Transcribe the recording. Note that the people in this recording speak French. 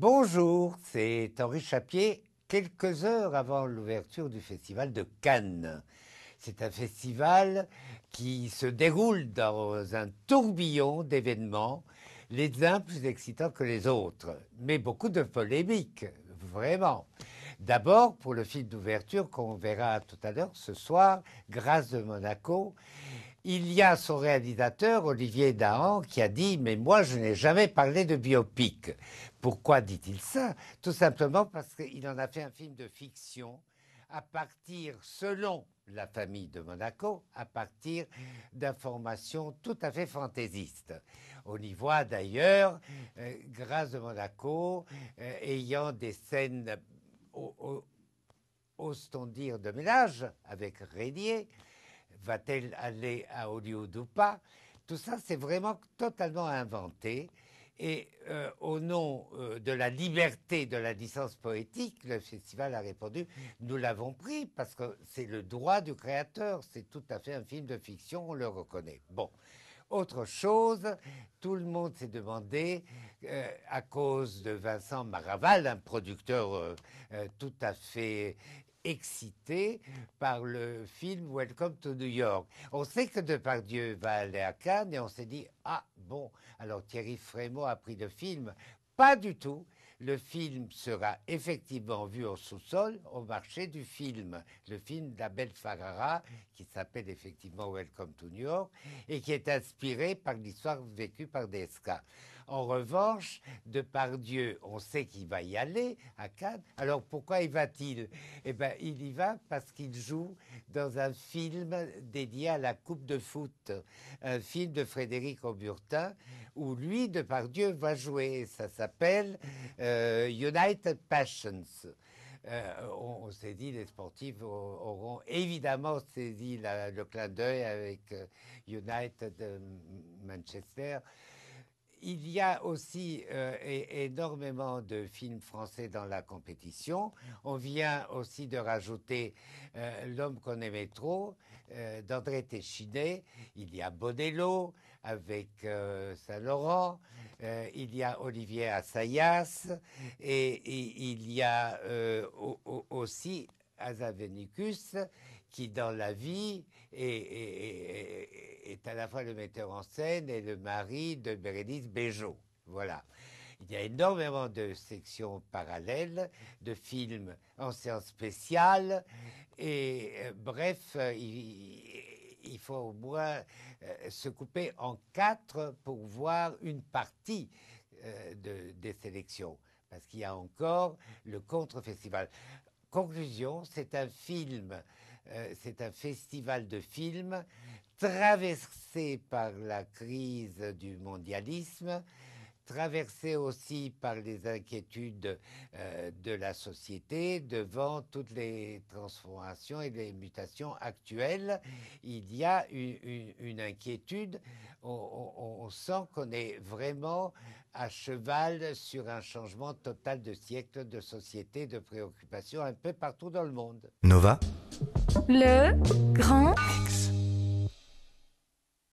Bonjour, c'est Henri Chapier, quelques heures avant l'ouverture du Festival de Cannes. C'est un festival qui se déroule dans un tourbillon d'événements, les uns plus excitants que les autres, mais beaucoup de polémiques, vraiment. D'abord, pour le film d'ouverture qu'on verra tout à l'heure ce soir, Grâce de Monaco, il y a son réalisateur, Olivier Dahan, qui a dit Mais moi, je n'ai jamais parlé de biopic. Pourquoi dit-il ça Tout simplement parce qu'il en a fait un film de fiction à partir, selon la famille de Monaco, à partir d'informations tout à fait fantaisistes. On y voit d'ailleurs euh, Grâce de Monaco euh, ayant des scènes, osons dire, de ménage avec Rénier va-t-elle aller à Hollywood ou pas Tout ça, c'est vraiment totalement inventé. Et euh, au nom euh, de la liberté de la licence poétique, le festival a répondu Nous l'avons pris parce que c'est le droit du créateur, c'est tout à fait un film de fiction, on le reconnaît. Bon. Autre chose, tout le monde s'est demandé, euh, à cause de Vincent Maraval, un producteur tout à fait excité par le film Welcome to New York. On sait que Depardieu va aller à Cannes et on s'est dit Ah bon, alors Thierry Frémaux a pris le film. Pas du tout. Le film sera effectivement vu au sous-sol, au marché du film. Le film d'Abel Ferrara, qui s'appelle effectivement Welcome to New York, et qui est inspiré par l'histoire vécue par Desca. En revanche, de par Dieu, on sait qu'il va y aller à Cannes. Alors pourquoi y va-t-il Eh bien, il y va parce qu'il joue dans un film dédié à la Coupe de foot, un film de Frédéric Auburtin, où lui, de par Dieu, va jouer. Ça s'appelle euh, United Passions. Euh, on, s'est dit, les sportifs auront évidemment saisi le clin d'œil avec euh, United Manchester il y a aussi euh, énormément de films français dans la compétition. On vient aussi de rajouter euh, L'homme qu'on aimait trop euh, d'André Téchiné. Il y a Bonello avec Saint-Laurent. il y a Olivier Assayas. Et, il y a aussi Azavenicus qui dans la vie est, c'est à la fois le metteur en scène et le mari de Bérénice Bejo. Voilà. Il y a énormément de sections parallèles, de films en séance spéciale, et euh, bref, euh, il, faut au moins euh, se couper en quatre pour voir une partie des sélections, parce qu'il y a encore le contre-festival. Conclusion, c'est un film euh, c'est un festival de films traversé par la crise du mondialisme traversé aussi par les inquiétudes euh, de la société devant toutes les transformations et les mutations actuelles. Il y a une, inquiétude. On, on sent qu'on est vraiment à cheval sur un changement total de siècle, de société, de préoccupation un peu partout dans le monde. Nova Le grand